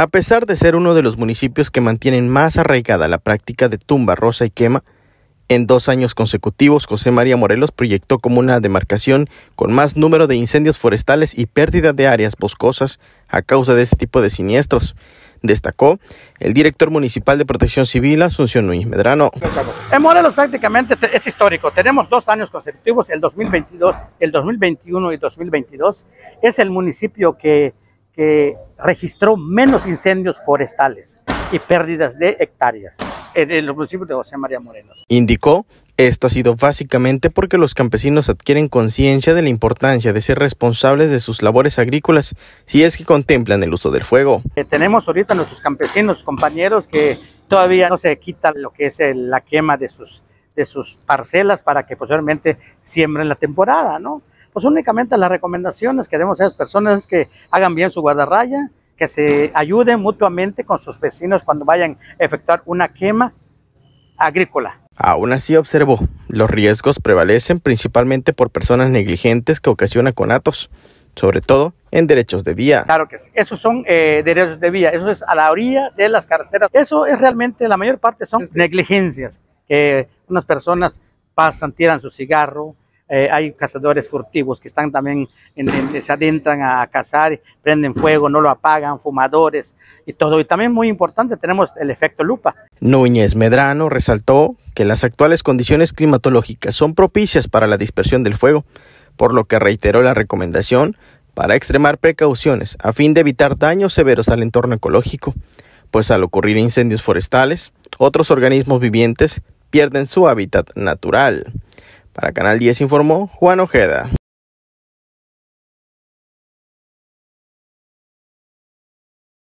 A pesar de ser uno de los municipios que mantienen más arraigada la práctica de tumba, rosa y quema, en dos años consecutivos José María Morelos proyectó como una demarcación con más número de incendios forestales y pérdida de áreas boscosas a causa de este tipo de siniestros destacó el director municipal de Protección Civil, Asunción Núñez Medrano. En Morelos prácticamente es histórico. Tenemos dos años consecutivos, el 2022, el 2021 y 2022. Es el municipio que, que registró menos incendios forestales y pérdidas de hectáreas en, el los de José María Moreno. Indicó esto ha sido básicamente porque los campesinos adquieren conciencia de la importancia de ser responsables de sus labores agrícolas si es que contemplan el uso del fuego. Eh, tenemos ahorita nuestros campesinos, compañeros, que todavía no se quitan lo que es la quema de sus de sus parcelas para que posteriormente siembren la temporada, ¿no? Pues únicamente las recomendaciones que demos a esas personas es que hagan bien su guardarraya, que se ayuden mutuamente con sus vecinos cuando vayan a efectuar una quema agrícola. Aún así observó, los riesgos prevalecen principalmente por personas negligentes que ocasionan conatos, sobre todo en derechos de vía. Claro que sí, esos son eh, derechos de vía, eso es a la orilla de las carreteras. Eso es realmente, la mayor parte son negligencias unas personas pasan, tiran su cigarro, eh, hay cazadores furtivos que están también, se adentran a, cazar, prenden fuego, no lo apagan, fumadores y todo. Y también muy importante tenemos el efecto lupa. Núñez Medrano resaltó que las actuales condiciones climatológicas son propicias para la dispersión del fuego, por lo que reiteró la recomendación para extremar precauciones a fin de evitar daños severos al entorno ecológico, pues al ocurrir incendios forestales, otros organismos vivientes pierden su hábitat natural. Para Canal 10 informó Juan Ojeda.